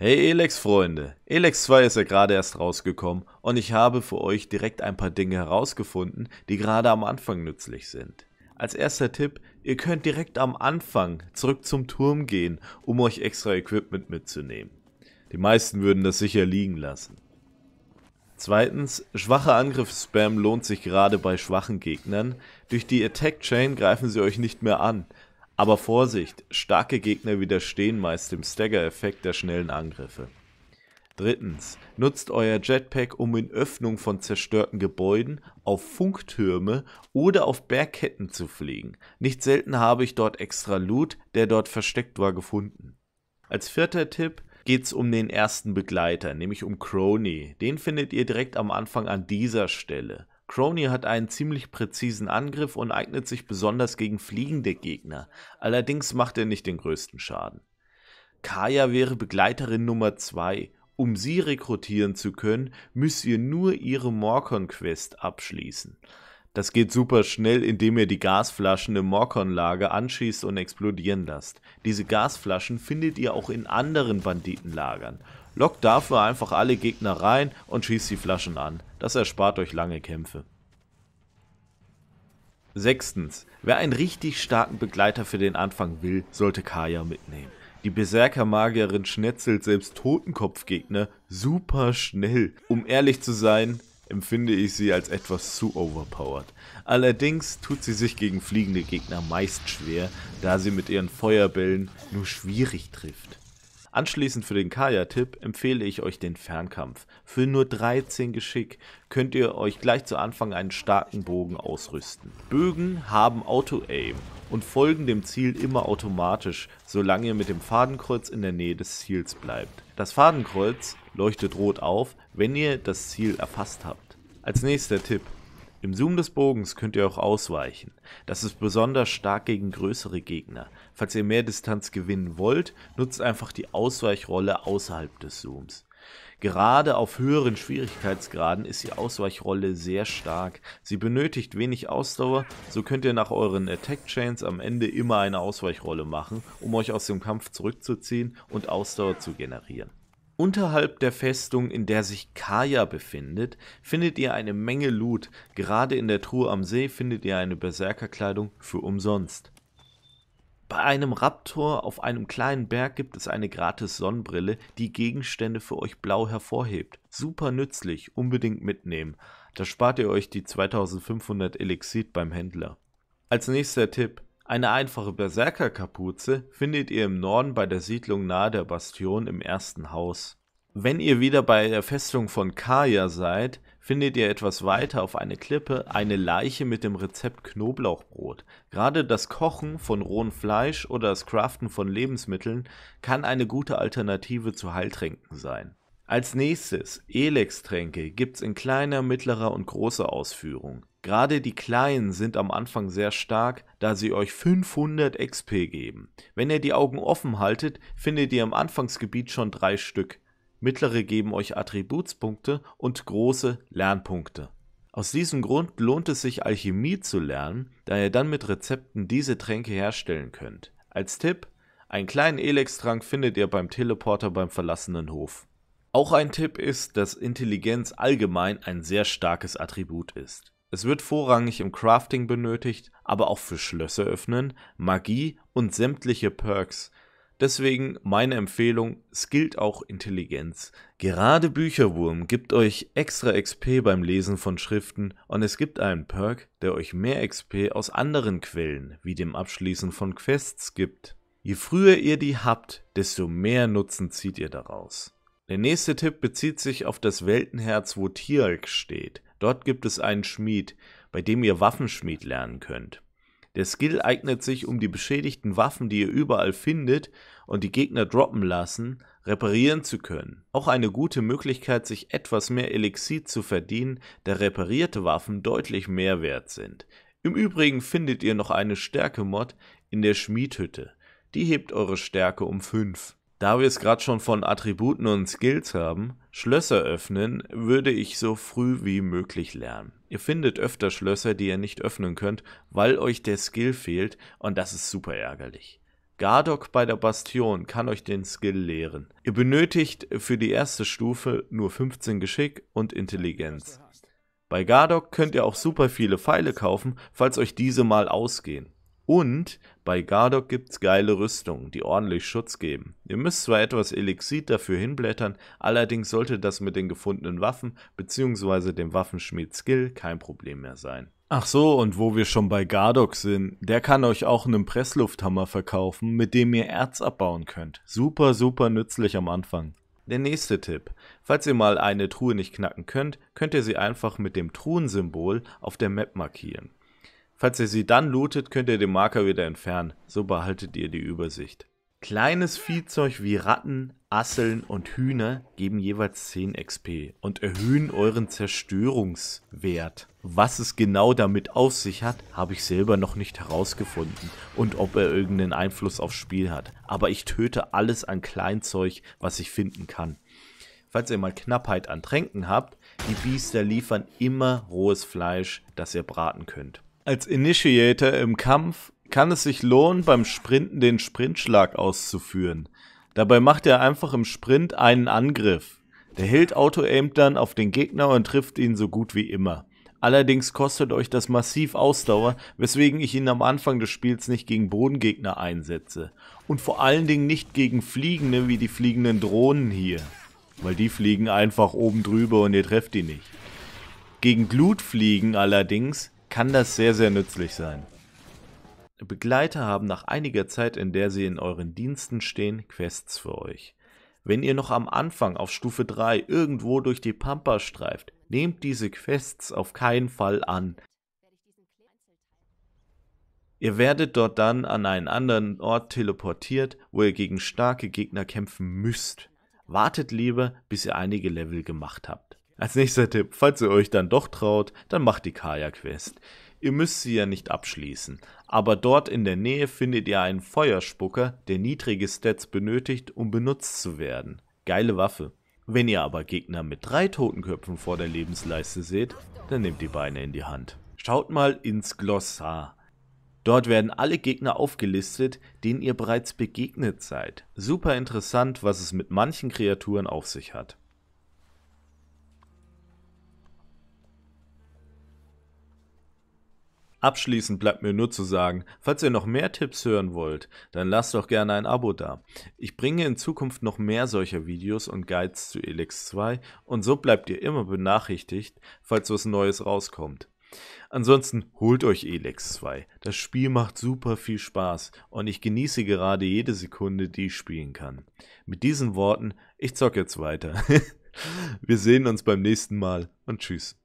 Hey Elex-Freunde, Elex 2 ist ja gerade erst rausgekommen und ich habe für euch direkt ein paar Dinge herausgefunden, die gerade am Anfang nützlich sind. Als erster Tipp, ihr könnt direkt am Anfang zurück zum Turm gehen, um euch extra Equipment mitzunehmen. Die meisten würden das sicher liegen lassen. Zweitens, schwacher Angriffsspam lohnt sich gerade bei schwachen Gegnern. Durch die Attack Chain greifen sie euch nicht mehr an, aber Vorsicht, starke Gegner widerstehen meist dem Stagger-Effekt der schnellen Angriffe. Drittens, nutzt euer Jetpack, um in Öffnung von zerstörten Gebäuden, auf Funktürme oder auf Bergketten zu fliegen. Nicht selten habe ich dort extra Loot, der dort versteckt war, gefunden. Als vierter Tipp geht's um den ersten Begleiter, nämlich um Crony. Den findet ihr direkt am Anfang an dieser Stelle. Crony hat einen ziemlich präzisen Angriff und eignet sich besonders gegen fliegende Gegner, allerdings macht er nicht den größten Schaden. Kaya wäre Begleiterin Nummer 2. Um sie rekrutieren zu können, müsst ihr nur ihre Morkon-Quest abschließen. Das geht super schnell, indem ihr die Gasflaschen im Morkon-Lager anschießt und explodieren lasst. Diese Gasflaschen findet ihr auch in anderen Banditenlagern. Lockt dafür einfach alle Gegner rein und schießt die Flaschen an. Das erspart euch lange Kämpfe. Sechstens, wer einen richtig starken Begleiter für den Anfang will, sollte Kaya mitnehmen. Die Berserker-Magierin schnetzelt selbst Totenkopfgegner super schnell. Um ehrlich zu sein, empfinde ich sie als etwas zu overpowered. Allerdings tut sie sich gegen fliegende Gegner meist schwer, da sie mit ihren Feuerbällen nur schwierig trifft. Anschließend für den Kaya-Tipp empfehle ich euch den Fernkampf. Für nur 13 Geschick könnt ihr euch gleich zu Anfang einen starken Bogen ausrüsten. Bögen haben Auto-Aim und folgen dem Ziel immer automatisch, solange ihr mit dem Fadenkreuz in der Nähe des Ziels bleibt. Das Fadenkreuz leuchtet rot auf, wenn ihr das Ziel erfasst habt. Als nächster Tipp, im Zoom des Bogens könnt ihr auch ausweichen. Das ist besonders stark gegen größere Gegner. Falls ihr mehr Distanz gewinnen wollt, nutzt einfach die Ausweichrolle außerhalb des Zooms. Gerade auf höheren Schwierigkeitsgraden ist die Ausweichrolle sehr stark. Sie benötigt wenig Ausdauer, so könnt ihr nach euren Attack Chains am Ende immer eine Ausweichrolle machen, um euch aus dem Kampf zurückzuziehen und Ausdauer zu generieren. Unterhalb der Festung, in der sich Kaya befindet, findet ihr eine Menge Loot. Gerade in der Truhe am See findet ihr eine Berserkerkleidung für umsonst. Bei einem Raptor auf einem kleinen Berg gibt es eine gratis Sonnenbrille, die Gegenstände für euch blau hervorhebt. Super nützlich, unbedingt mitnehmen. Da spart ihr euch die 2500 Elixir beim Händler. Als nächster Tipp, eine einfache Berserkerkapuze findet ihr im Norden bei der Siedlung nahe der Bastion im ersten Haus. Wenn ihr wieder bei der Festung von Kaya seid, findet ihr etwas weiter auf einer Klippe eine Leiche mit dem Rezept Knoblauchbrot. Gerade das Kochen von rohem Fleisch oder das Craften von Lebensmitteln kann eine gute Alternative zu Heiltränken sein. Als nächstes Elex-Tränke gibt's in kleiner, mittlerer und großer Ausführung. Gerade die Kleinen sind am Anfang sehr stark, da sie euch 500 XP geben. Wenn ihr die Augen offen haltet, findet ihr im Anfangsgebiet schon drei Stück. Mittlere geben euch Attributspunkte und große Lernpunkte. Aus diesem Grund lohnt es sich Alchemie zu lernen, da ihr dann mit Rezepten diese Tränke herstellen könnt. Als Tipp, einen kleinen Elex-Trank findet ihr beim Teleporter beim verlassenen Hof. Auch ein Tipp ist, dass Intelligenz allgemein ein sehr starkes Attribut ist. Es wird vorrangig im Crafting benötigt, aber auch für Schlösser öffnen, Magie und sämtliche Perks. Deswegen meine Empfehlung, es gilt auch Intelligenz. Gerade Bücherwurm gibt euch extra XP beim Lesen von Schriften und es gibt einen Perk, der euch mehr XP aus anderen Quellen, wie dem Abschließen von Quests, gibt. Je früher ihr die habt, desto mehr Nutzen zieht ihr daraus. Der nächste Tipp bezieht sich auf das Weltenherz, wo Tialk steht. Dort gibt es einen Schmied, bei dem ihr Waffenschmied lernen könnt. Der Skill eignet sich, um die beschädigten Waffen, die ihr überall findet und die Gegner droppen lassen, reparieren zu können. Auch eine gute Möglichkeit, sich etwas mehr Elixir zu verdienen, da reparierte Waffen deutlich mehr wert sind. Im Übrigen findet ihr noch eine Stärke-Mod in der Schmiedhütte. Die hebt eure Stärke um 5. Da wir es gerade schon von Attributen und Skills haben, Schlösser öffnen würde ich so früh wie möglich lernen. Ihr findet öfter Schlösser, die ihr nicht öffnen könnt, weil euch der Skill fehlt und das ist super ärgerlich. Gardok bei der Bastion kann euch den Skill lehren. Ihr benötigt für die erste Stufe nur 15 Geschick und Intelligenz. Bei Gardok könnt ihr auch super viele Pfeile kaufen, falls euch diese mal ausgehen. Und bei Gardok gibt's geile Rüstungen, die ordentlich Schutz geben. Ihr müsst zwar etwas Elixid dafür hinblättern, allerdings sollte das mit den gefundenen Waffen bzw. dem Waffenschmied Skill kein Problem mehr sein. Ach so, und wo wir schon bei Gardok sind, der kann euch auch einen Presslufthammer verkaufen, mit dem ihr Erz abbauen könnt. Super, super nützlich am Anfang. Der nächste Tipp. Falls ihr mal eine Truhe nicht knacken könnt, könnt ihr sie einfach mit dem Truhensymbol auf der Map markieren. Falls ihr sie dann lootet, könnt ihr den Marker wieder entfernen. So behaltet ihr die Übersicht. Kleines Viehzeug wie Ratten, Asseln und Hühner geben jeweils 10 XP und erhöhen euren Zerstörungswert. Was es genau damit auf sich hat, habe ich selber noch nicht herausgefunden und ob er irgendeinen Einfluss aufs Spiel hat. Aber ich töte alles an Kleinzeug, was ich finden kann. Falls ihr mal Knappheit an Tränken habt, die Biester liefern immer rohes Fleisch, das ihr braten könnt. Als Initiator im Kampf kann es sich lohnen, beim Sprinten den Sprintschlag auszuführen. Dabei macht er einfach im Sprint einen Angriff. Der Hild auto-aimt dann auf den Gegner und trifft ihn so gut wie immer. Allerdings kostet euch das massiv Ausdauer, weswegen ich ihn am Anfang des Spiels nicht gegen Bodengegner einsetze. Und vor allen Dingen nicht gegen Fliegende wie die fliegenden Drohnen hier. Weil die fliegen einfach oben drüber und ihr trefft die nicht. Gegen Glutfliegen allerdings kann das sehr, sehr nützlich sein. Begleiter haben nach einiger Zeit, in der sie in euren Diensten stehen, Quests für euch. Wenn ihr noch am Anfang auf Stufe 3 irgendwo durch die Pampa streift, nehmt diese Quests auf keinen Fall an. Ihr werdet dort dann an einen anderen Ort teleportiert, wo ihr gegen starke Gegner kämpfen müsst. Wartet lieber, bis ihr einige Level gemacht habt. Als nächster Tipp, falls ihr euch dann doch traut, dann macht die kaya quest Ihr müsst sie ja nicht abschließen, aber dort in der Nähe findet ihr einen Feuerspucker, der niedrige Stats benötigt, um benutzt zu werden. Geile Waffe. Wenn ihr aber Gegner mit drei Totenköpfen vor der Lebensleiste seht, dann nehmt die Beine in die Hand. Schaut mal ins Glossar. Dort werden alle Gegner aufgelistet, denen ihr bereits begegnet seid. Super interessant, was es mit manchen Kreaturen auf sich hat. Abschließend bleibt mir nur zu sagen, falls ihr noch mehr Tipps hören wollt, dann lasst doch gerne ein Abo da. Ich bringe in Zukunft noch mehr solcher Videos und Guides zu Elix 2 und so bleibt ihr immer benachrichtigt, falls was Neues rauskommt. Ansonsten holt euch Elex 2. Das Spiel macht super viel Spaß und ich genieße gerade jede Sekunde, die ich spielen kann. Mit diesen Worten, ich zock jetzt weiter. Wir sehen uns beim nächsten Mal und tschüss.